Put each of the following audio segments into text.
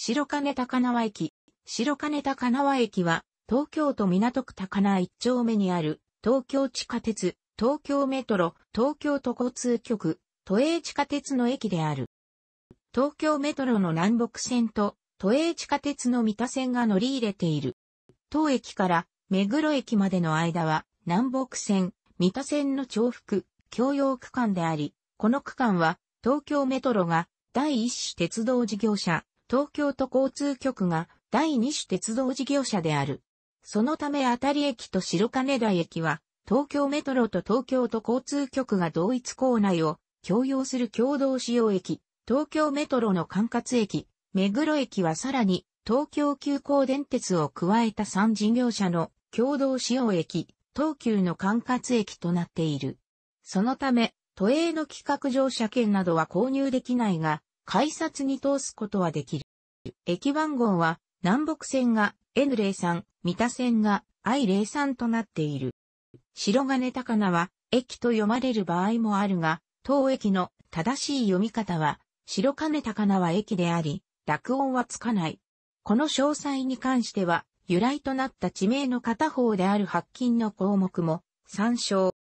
白金高輪駅。白金高輪駅は、東京都港区高輪一丁目にある、東京地下鉄、東京メトロ、東京都交通局、都営地下鉄の駅である。東京メトロの南北線と、都営地下鉄の三田線が乗り入れている。当駅から目黒駅までの間は、南北線、三田線の重複、共用区間であり、この区間は、東京メトロが第一種鉄道事業者、東京都交通局が第二種鉄道事業者である。そのため当たり駅と白金台駅は、東京メトロと東京都交通局が同一構内を共用する共同使用駅、東京メトロの管轄駅、目黒駅はさらに東京急行電鉄を加えた3事業者の共同使用駅、東急の管轄駅となっている。そのため、都営の企画乗車券などは購入できないが、改札に通すことはできる。駅番号は南北線が N03、三田線が I03 となっている。白金高菜は駅と読まれる場合もあるが、当駅の正しい読み方は、白金高菜は駅であり、濁音はつかない。この詳細に関しては、由来となった地名の片方である白金の項目も参照。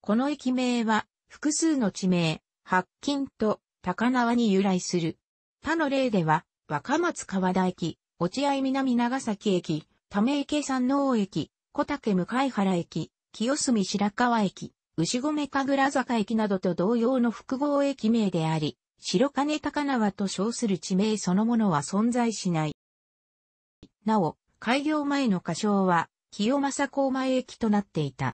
この駅名は複数の地名、白金と高輪に由来する。他の例では、若松川田駅、落合南長崎駅、ため池山王駅、小竹向原駅、清澄白河駅、牛込神楽坂駅などと同様の複合駅名であり、白金高輪と称する地名そのものは存在しない。なお、開業前の仮称は、清正港前駅となっていた。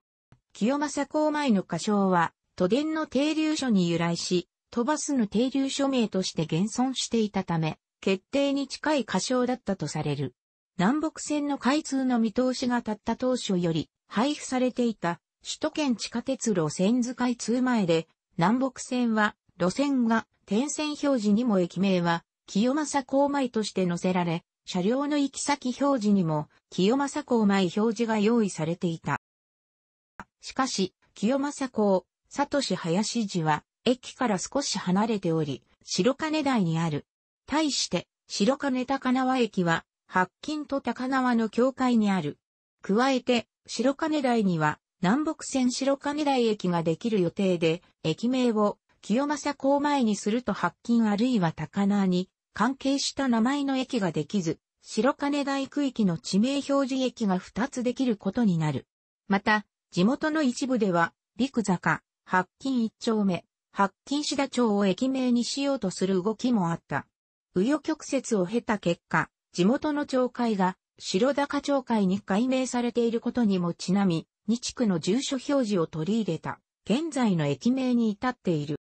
清正港前の仮称は、都電の停留所に由来し、飛ばすの停留署名として現存していたため、決定に近い過小だったとされる。南北線の開通の見通しが立った当初より、配布されていた首都圏地下鉄路線図開通前で、南北線は路線が点線表示にも駅名は清正公前として載せられ、車両の行き先表示にも清正公前表示が用意されていた。しかし、清正公、佐藤林次は駅から少し離れており、白金台にある。対して、白金高輪駅は、白金と高輪の境界にある。加えて、白金台には、南北線白金台駅ができる予定で、駅名を清正港前にすると白金あるいは高輪に関係した名前の駅ができず、白金台区域の地名表示駅が2つできることになる。また、地元の一部では、陸坂、白金一丁目、白金志田町を駅名にしようとする動きもあった。右与曲折を経た結果、地元の町会が白高町会に改名されていることにもちなみ、2地区の住所表示を取り入れた、現在の駅名に至っている。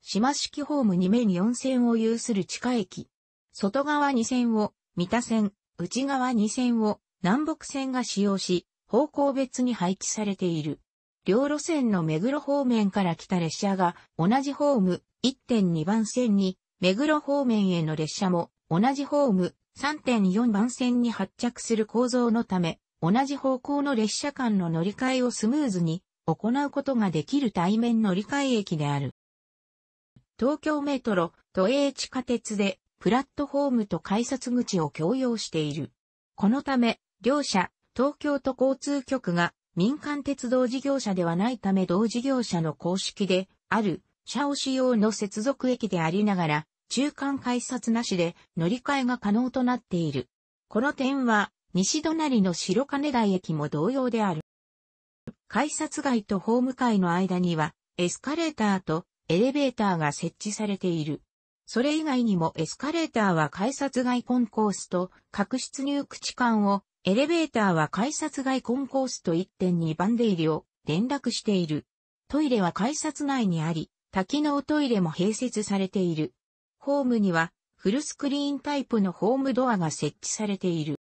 島式ホーム2目に4線を有する地下駅。外側2線を、三田線、内側2線を、南北線が使用し、方向別に配置されている。両路線の目黒方面から来た列車が同じホーム1.2番線に、目黒方面への列車も同じホーム3.4番線に発着する構造のため、同じ方向の列車間の乗り換えをスムーズに行うことができる対面乗り換え駅である。東京メトロ、都営地下鉄で、プラットホームと改札口を共用している。このため、両社、東京都交通局が民間鉄道事業者ではないため同事業者の公式である社を使用の接続駅でありながら、中間改札なしで乗り換えが可能となっている。この点は、西隣の白金台駅も同様である。改札街とホーム階の間には、エスカレーターとエレベーターが設置されている。それ以外にもエスカレーターは改札外コンコースと、各出入口間を、エレベーターは改札外コンコースと1.2番出入りを連絡している。トイレは改札内にあり、多機能トイレも併設されている。ホームには、フルスクリーンタイプのホームドアが設置されている。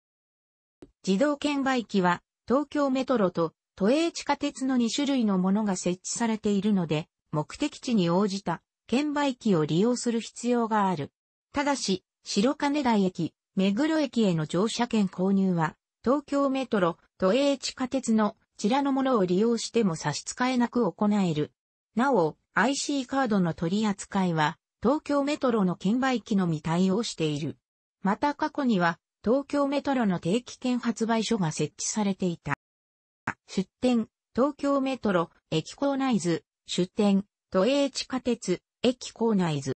自動券売機は、東京メトロと都営地下鉄の2種類のものが設置されているので、目的地に応じた券売機を利用する必要がある。ただし、白金台駅、目黒駅への乗車券購入は、東京メトロ、都営地下鉄の、ちらのものを利用しても差し支えなく行える。なお、IC カードの取り扱いは、東京メトロの券売機のみ対応している。また過去には、東京メトロの定期券発売所が設置されていた。出店、東京メトロ、駅構内図、出店、都営地下鉄、駅構内図。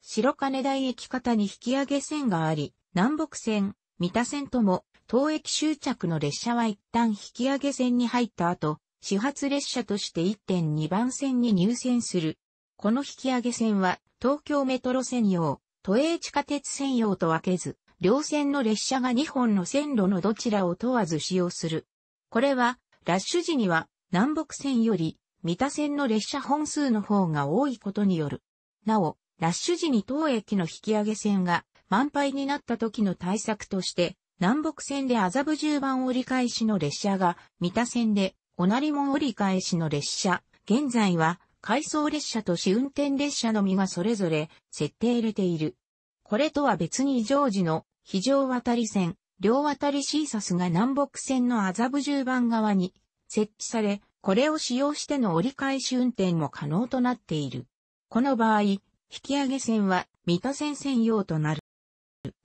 白金台駅方に引き上げ線があり、南北線、三田線とも、当駅終着の列車は一旦引き上げ線に入った後、始発列車として1.2番線に入線する。この引き上げ線は、東京メトロ専用、都営地下鉄専用と分けず、両線の列車が2本の線路のどちらを問わず使用する。これは、ラッシュ時には、南北線より、三田線の列車本数の方が多いことによる。なお、ラッシュ時に当駅の引き上げ線が満杯になった時の対策として、南北線で麻布十番折り返しの列車が、三田線で、おなりも折り返しの列車、現在は、回送列車と試運転列車のみがそれぞれ、設定入れている。これとは別に常時の、非常渡り線、両渡りシーサスが南北線の麻布十番側に、設置され、これを使用しての折り返し運転も可能となっている。この場合、引き上げ線は三田線専用となる。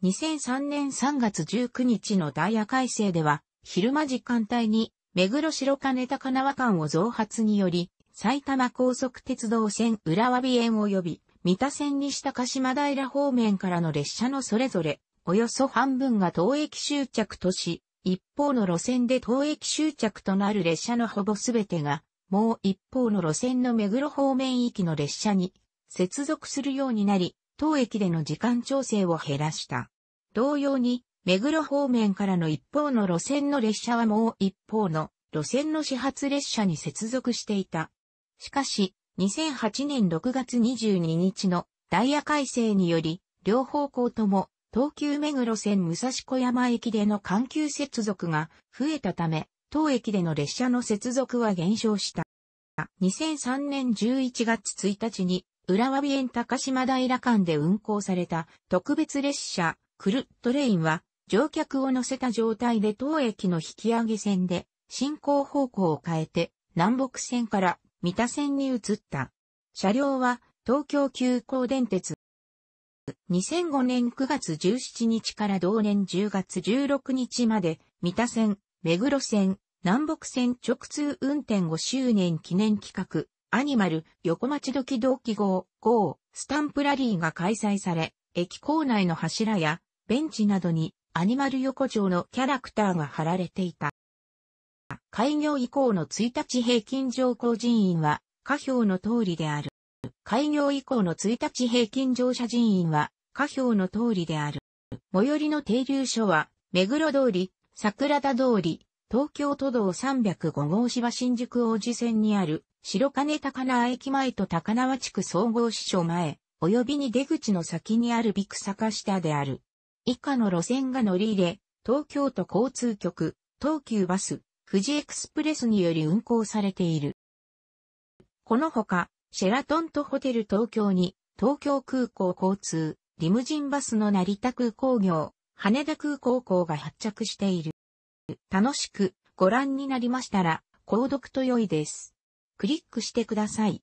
2003年3月19日のダイヤ改正では、昼間時間帯に、目黒白金高輪間を増発により、埼玉高速鉄道線浦和美園及び、三田線にした鹿島平方面からの列車のそれぞれ、およそ半分が当駅終着とし、一方の路線で当駅終着となる列車のほぼすべてが、もう一方の路線の目黒方面行きの列車に接続するようになり、当駅での時間調整を減らした。同様に、目黒方面からの一方の路線の列車はもう一方の路線の始発列車に接続していた。しかし、2008年6月22日のダイヤ改正により、両方向とも東急目黒線武蔵小山駅での環球接続が増えたため、当駅での列車の接続は減少した。2003年11月1日に、浦和美園高島平間で運行された特別列車、クルットレインは、乗客を乗せた状態で当駅の引き上げ線で、進行方向を変えて、南北線から三田線に移った。車両は、東京急行電鉄2005年9月17日から同年10月16日まで、三田線、目黒線、南北線直通運転5周年記念企画、アニマル、横町時同記号、号、スタンプラリーが開催され、駅構内の柱や、ベンチなどに、アニマル横丁のキャラクターが貼られていた。開業以降の1日平均乗降人員は、下表の通りである。開業以降の1日平均乗車人員は、下表の通りである。最寄りの停留所は、目黒通り、桜田通り、東京都道305号芝新宿王子線にある、白金高輪駅前と高輪地区総合支所前、及びに出口の先にあるビク坂下である。以下の路線が乗り入れ、東京都交通局、東急バス、富士エクスプレスにより運行されている。このほか、シェラトンとホテル東京に、東京空港交通、リムジンバスの成田空港業、羽田空港港が発着している。楽しくご覧になりましたら、購読と良いです。クリックしてください。